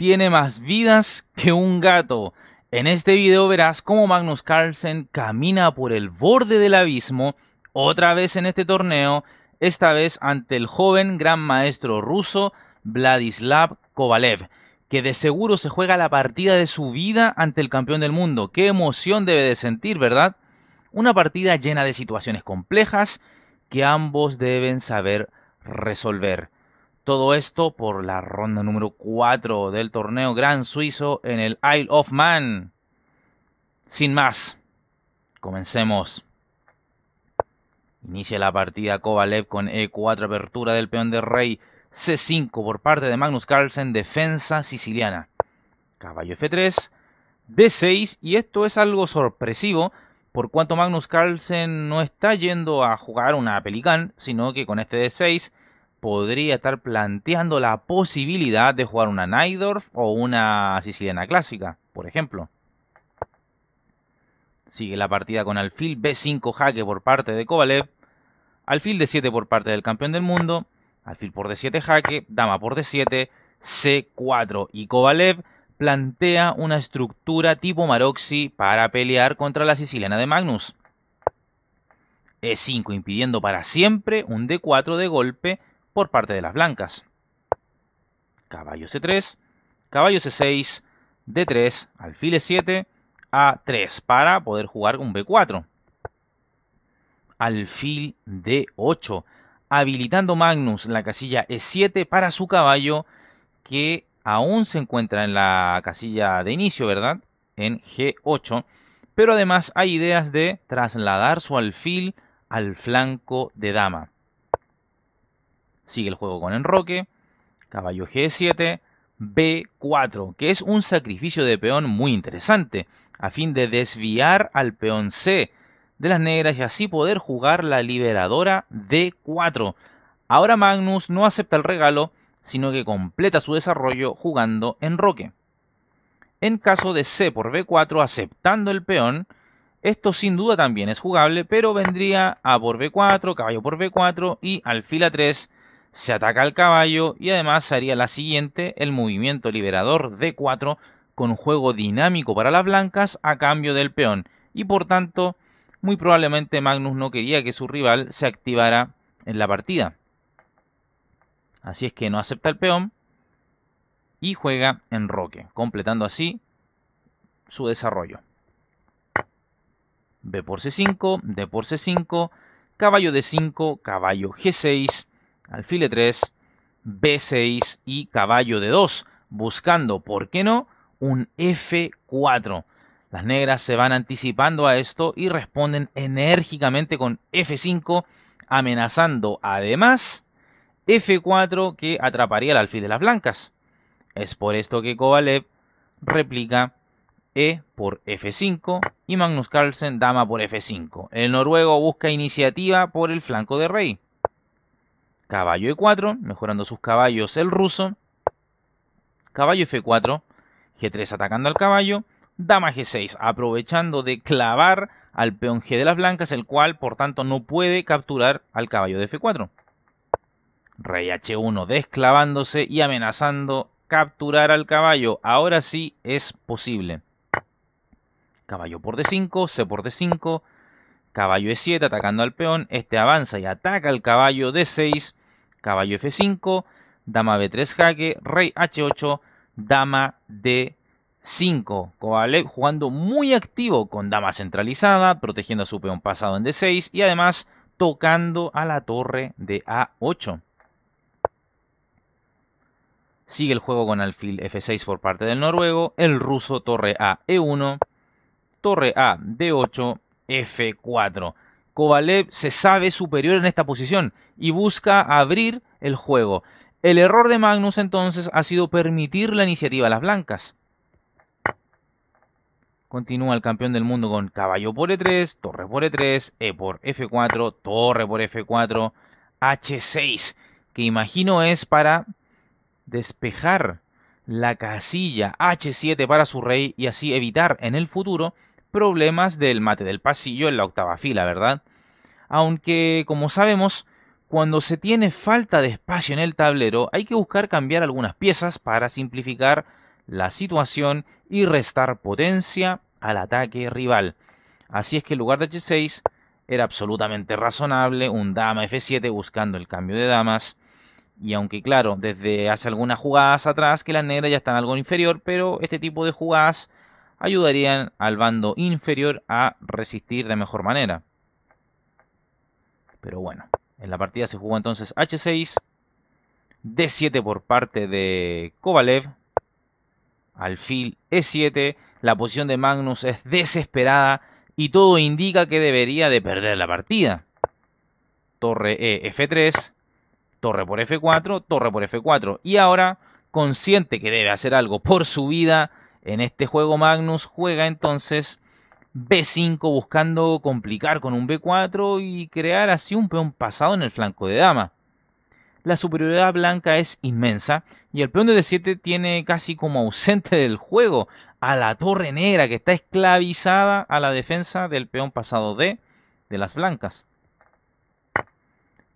tiene más vidas que un gato. En este video verás cómo Magnus Carlsen camina por el borde del abismo, otra vez en este torneo, esta vez ante el joven gran maestro ruso Vladislav Kovalev, que de seguro se juega la partida de su vida ante el campeón del mundo. Qué emoción debe de sentir, ¿verdad? Una partida llena de situaciones complejas que ambos deben saber resolver. Todo esto por la ronda número 4 del torneo Gran Suizo en el Isle of Man. Sin más, comencemos. Inicia la partida Kovalev con E4, apertura del peón de rey, C5 por parte de Magnus Carlsen, defensa siciliana. Caballo F3, D6, y esto es algo sorpresivo, por cuanto Magnus Carlsen no está yendo a jugar una Pelican, sino que con este D6 podría estar planteando la posibilidad de jugar una Naidorf o una siciliana clásica, por ejemplo. Sigue la partida con alfil B5 jaque por parte de Kovalev, alfil D7 por parte del campeón del mundo, alfil por D7 jaque, dama por D7, C4 y Kovalev plantea una estructura tipo Maroxi para pelear contra la siciliana de Magnus. E5 impidiendo para siempre un D4 de golpe por parte de las blancas. Caballo C3, caballo C6, D3, alfil E7, A3 para poder jugar con B4. Alfil D8, habilitando Magnus la casilla E7 para su caballo que aún se encuentra en la casilla de inicio, ¿verdad? En G8. Pero además hay ideas de trasladar su alfil al flanco de dama. Sigue el juego con enroque, caballo G7, B4, que es un sacrificio de peón muy interesante, a fin de desviar al peón C de las negras y así poder jugar la liberadora D4. Ahora Magnus no acepta el regalo, sino que completa su desarrollo jugando enroque. En caso de C por B4 aceptando el peón, esto sin duda también es jugable, pero vendría A por B4, caballo por B4 y alfil A3 se ataca al caballo y además haría la siguiente, el movimiento liberador D4 con juego dinámico para las blancas a cambio del peón y por tanto muy probablemente Magnus no quería que su rival se activara en la partida. Así es que no acepta el peón y juega en roque, completando así su desarrollo. B por C5, D por C5, caballo D5, caballo G6, alfil E3, B6 y caballo de 2, buscando, ¿por qué no?, un F4. Las negras se van anticipando a esto y responden enérgicamente con F5, amenazando además F4 que atraparía al alfil de las blancas. Es por esto que Kovalev replica E por F5 y Magnus Carlsen dama por F5. El noruego busca iniciativa por el flanco de rey caballo E4, mejorando sus caballos el ruso, caballo F4, G3 atacando al caballo, dama G6, aprovechando de clavar al peón G de las blancas, el cual por tanto no puede capturar al caballo de F4. Rey H1 desclavándose y amenazando capturar al caballo, ahora sí es posible. Caballo por D5, C por D5, caballo E7 atacando al peón, este avanza y ataca al caballo D6, caballo F5, dama B3 jaque, rey H8, dama D5. Kovalev jugando muy activo con dama centralizada, protegiendo a su peón pasado en D6 y además tocando a la torre de A8. Sigue el juego con alfil F6 por parte del noruego, el ruso torre A E1, torre A D8, F4. Kovalev se sabe superior en esta posición y busca abrir el juego. El error de Magnus entonces ha sido permitir la iniciativa a las blancas. Continúa el campeón del mundo con caballo por E3, torre por E3, E por F4, torre por F4, H6, que imagino es para despejar la casilla H7 para su rey y así evitar en el futuro problemas del mate del pasillo en la octava fila, ¿verdad? Aunque, como sabemos, cuando se tiene falta de espacio en el tablero, hay que buscar cambiar algunas piezas para simplificar la situación y restar potencia al ataque rival. Así es que en lugar de H6 era absolutamente razonable un dama F7 buscando el cambio de damas. Y aunque claro, desde hace algunas jugadas atrás que las negras ya están algo inferior, pero este tipo de jugadas ayudarían al bando inferior a resistir de mejor manera. Pero bueno. En la partida se jugó entonces H6, D7 por parte de Kovalev, alfil E7, la posición de Magnus es desesperada y todo indica que debería de perder la partida. Torre E F3, torre por F4, torre por F4 y ahora consciente que debe hacer algo por su vida en este juego Magnus juega entonces B5 buscando complicar con un B4 y crear así un peón pasado en el flanco de dama. La superioridad blanca es inmensa y el peón de D7 tiene casi como ausente del juego a la torre negra que está esclavizada a la defensa del peón pasado D de las blancas.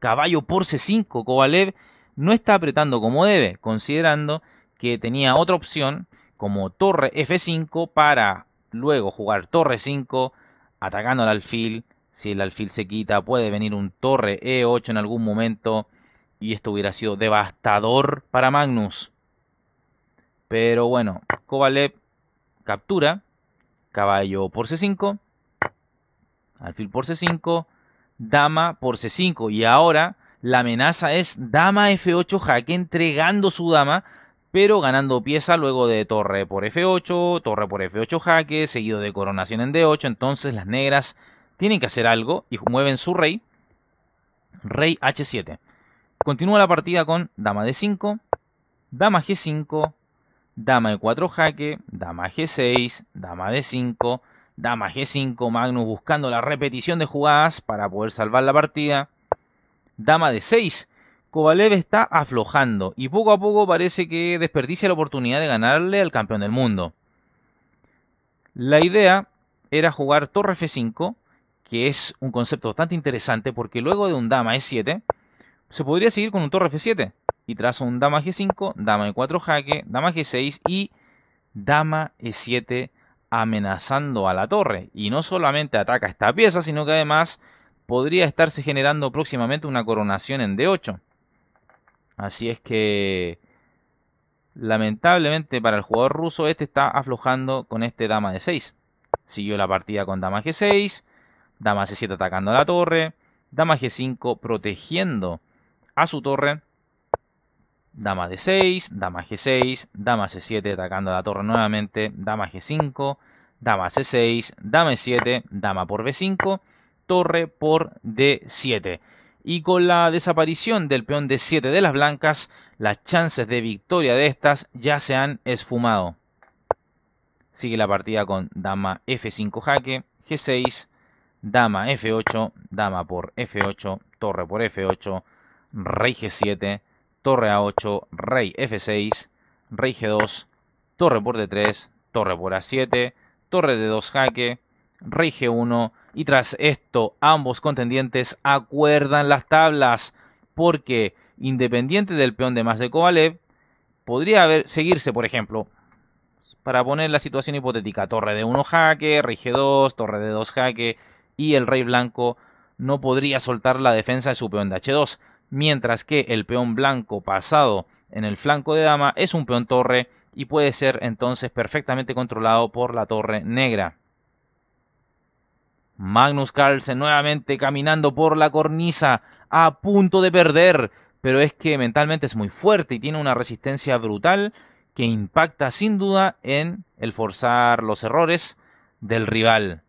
Caballo por C5, Kovalev no está apretando como debe, considerando que tenía otra opción como torre F5 para luego jugar torre 5, atacando al alfil. Si el alfil se quita, puede venir un torre E8 en algún momento. Y esto hubiera sido devastador para Magnus. Pero bueno, Kovalev captura. Caballo por C5. Alfil por C5. Dama por C5. Y ahora la amenaza es dama F8 jaque entregando su dama pero ganando pieza luego de torre por F8, torre por F8 jaque, seguido de coronación en D8, entonces las negras tienen que hacer algo y mueven su rey, rey H7. Continúa la partida con dama D5, dama G5, dama E4 jaque, dama G6, dama D5, dama G5, Magnus buscando la repetición de jugadas para poder salvar la partida, dama D6, Kovalev está aflojando y poco a poco parece que desperdicia la oportunidad de ganarle al campeón del mundo. La idea era jugar torre F5, que es un concepto bastante interesante porque luego de un dama E7 se podría seguir con un torre F7 y tras un dama G5, dama E4 jaque, dama G6 y dama E7 amenazando a la torre. Y no solamente ataca esta pieza, sino que además podría estarse generando próximamente una coronación en D8. Así es que lamentablemente para el jugador ruso este está aflojando con este dama de 6. Siguió la partida con dama g6, dama c7 atacando a la torre, dama g5 protegiendo a su torre, dama d6, dama g6, dama c7 atacando a la torre nuevamente, dama g5, dama c6, dama e7, dama por b5, torre por d7 y con la desaparición del peón de 7 de las blancas, las chances de victoria de estas ya se han esfumado. Sigue la partida con dama F5 jaque, G6, dama F8, dama por F8, torre por F8, rey G7, torre A8, rey F6, rey G2, torre por D3, torre por A7, torre D2 jaque, rey G1, y tras esto, ambos contendientes acuerdan las tablas, porque independiente del peón de más de Kovalev, podría haber, seguirse, por ejemplo, para poner la situación hipotética, torre de 1 jaque, rey g 2, torre de 2 jaque, y el rey blanco no podría soltar la defensa de su peón de h2, mientras que el peón blanco pasado en el flanco de dama es un peón torre y puede ser entonces perfectamente controlado por la torre negra. Magnus Carlsen nuevamente caminando por la cornisa a punto de perder, pero es que mentalmente es muy fuerte y tiene una resistencia brutal que impacta sin duda en el forzar los errores del rival.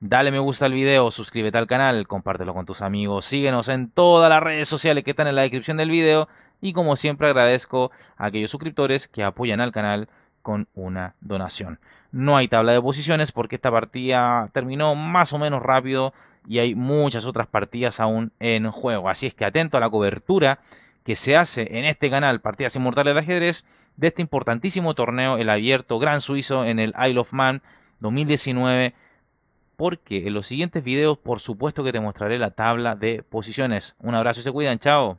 Dale me gusta al video, suscríbete al canal, compártelo con tus amigos, síguenos en todas las redes sociales que están en la descripción del video y como siempre agradezco a aquellos suscriptores que apoyan al canal con una donación. No hay tabla de posiciones porque esta partida terminó más o menos rápido y hay muchas otras partidas aún en juego. Así es que atento a la cobertura que se hace en este canal Partidas Inmortales de Ajedrez de este importantísimo torneo, el abierto Gran Suizo en el Isle of Man 2019. Porque en los siguientes videos, por supuesto que te mostraré la tabla de posiciones. Un abrazo y se cuidan, chao.